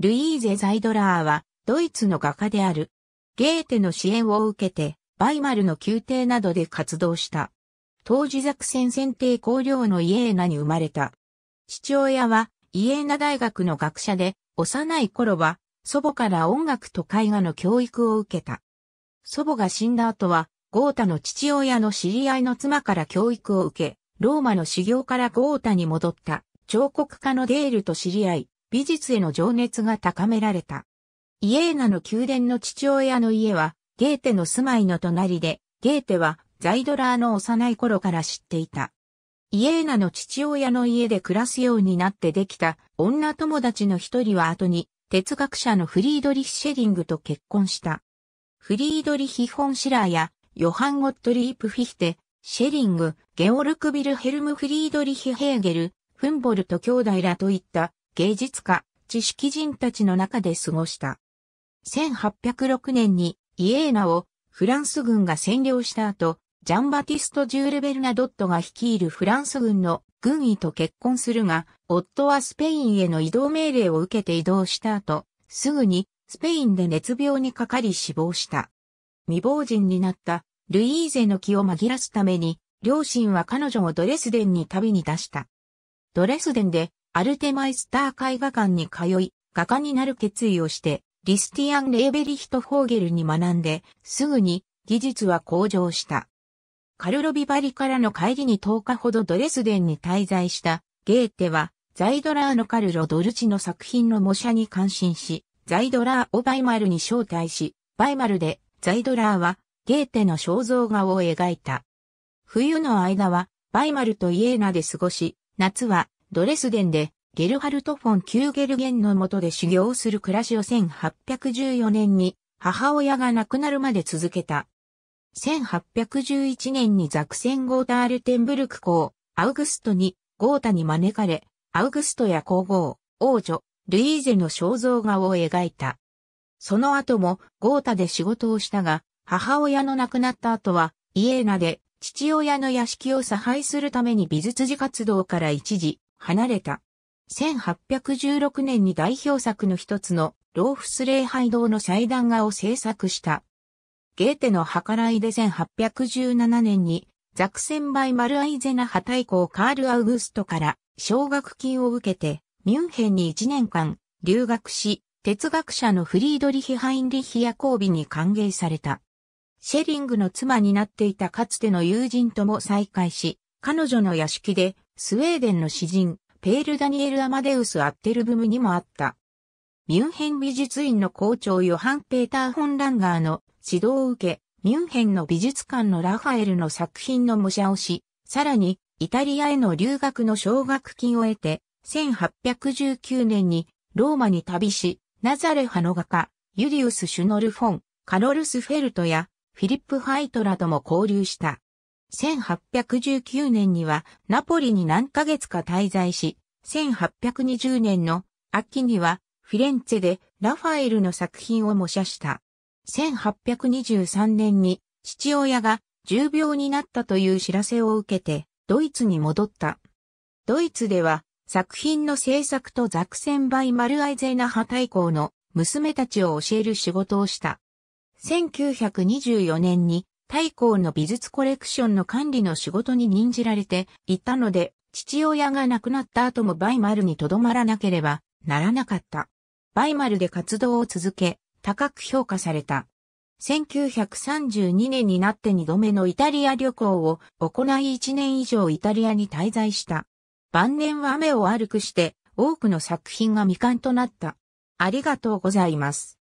ルイーゼ・ザイドラーは、ドイツの画家である。ゲーテの支援を受けて、バイマルの宮廷などで活動した。当時作戦選定公領のイエーナに生まれた。父親は、イエーナ大学の学者で、幼い頃は、祖母から音楽と絵画の教育を受けた。祖母が死んだ後は、ゴータの父親の知り合いの妻から教育を受け、ローマの修行からゴータに戻った彫刻家のデールと知り合い、美術への情熱が高められた。イエーナの宮殿の父親の家は、ゲーテの住まいの隣で、ゲーテはザイドラーの幼い頃から知っていた。イエーナの父親の家で暮らすようになってできた女友達の一人は後に哲学者のフリードリヒ・シェリングと結婚した。フリードリヒ・フォン・シラーやヨハン・ゴットリープ・フィヒテ、シェリング、ゲオルク・ビルヘルム・フリードリヒ・ヘーゲル、フンボルト兄弟らといった芸術家、知識人たちの中で過ごした。1806年にイエーナをフランス軍が占領した後、ジャンバティスト・ジュール・ベルナドットが率いるフランス軍の軍医と結婚するが、夫はスペインへの移動命令を受けて移動した後、すぐにスペインで熱病にかかり死亡した。未亡人になったルイーゼの気を紛らすために、両親は彼女をドレスデンに旅に出した。ドレスデンでアルテマイスター絵画館に通い、画家になる決意をして、リスティアン・レーベリヒト・フォーゲルに学んで、すぐに技術は向上した。カルロビバリからの帰りに10日ほどドレスデンに滞在したゲーテは、ザイドラーのカルロ・ドルチの作品の模写に感心し、ザイドラーをバイマルに招待し、バイマルでザイドラーはゲーテの肖像画を描いた。冬の間はバイマルとイエーナで過ごし、夏はドレスデンで、ゲルハルト・フォン・キューゲルゲンの下で修行する暮らしを1814年に母親が亡くなるまで続けた。1811年にザクセン・ゴータ・アルテンブルク公、アウグストに、ゴータに招かれ、アウグストや皇后、王女、ルイーゼの肖像画を描いた。その後もゴータで仕事をしたが、母親の亡くなった後は、イエーナで父親の屋敷を差配するために美術寺活動から一時離れた。1816年に代表作の一つのローフス礼拝堂の祭壇画を制作した。ゲーテの計らいで1817年にザクセンバイ・マルアイゼナ派大公カール・アウグストから奨学金を受けてミュンヘンに1年間留学し、哲学者のフリードリヒ・ハインリヒ・ヤコービに歓迎された。シェリングの妻になっていたかつての友人とも再会し、彼女の屋敷でスウェーデンの詩人、ペール・ダニエル・アマデウス・アッテルブムにもあった。ミュンヘン美術院の校長ヨハン・ペーター・ホン・ランガーの指導を受け、ミュンヘンの美術館のラファエルの作品の模写をし、さらに、イタリアへの留学の奨学金を得て、1819年にローマに旅し、ナザレ派の画家、ユリウス・シュノルフォン、カロルス・フェルトや、フィリップ・ハイトラとも交流した。1819年にはナポリに何ヶ月か滞在し、1820年の秋にはフィレンツェでラファエルの作品を模写した。1823年に父親が重病になったという知らせを受けてドイツに戻った。ドイツでは作品の制作とザクセンバイ・マルアイゼーナ派大公の娘たちを教える仕事をした。1924年に太閤の美術コレクションの管理の仕事に任じられていたので、父親が亡くなった後もバイマルに留まらなければならなかった。バイマルで活動を続け、高く評価された。1932年になって2度目のイタリア旅行を行い1年以上イタリアに滞在した。晩年は雨を悪くして多くの作品が未完となった。ありがとうございます。